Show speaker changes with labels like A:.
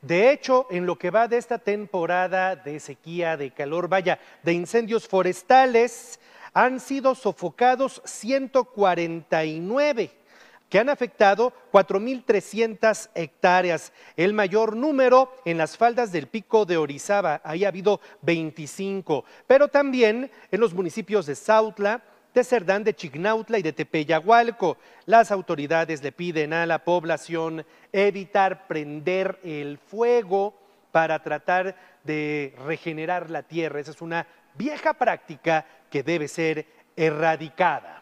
A: De, hecho, en lo que va de esta temporada de sequía, de calor, vaya, de incendios forestales, han sido sofocados 149 que han afectado 4.300 hectáreas, el mayor número en las faldas del pico de Orizaba, ahí ha habido 25, pero también en los municipios de Sautla, de Cerdán de Chignautla y de Tepeyahualco, Las autoridades le piden a la población evitar prender el fuego para tratar de regenerar la tierra. Esa es una vieja práctica que debe ser erradicada.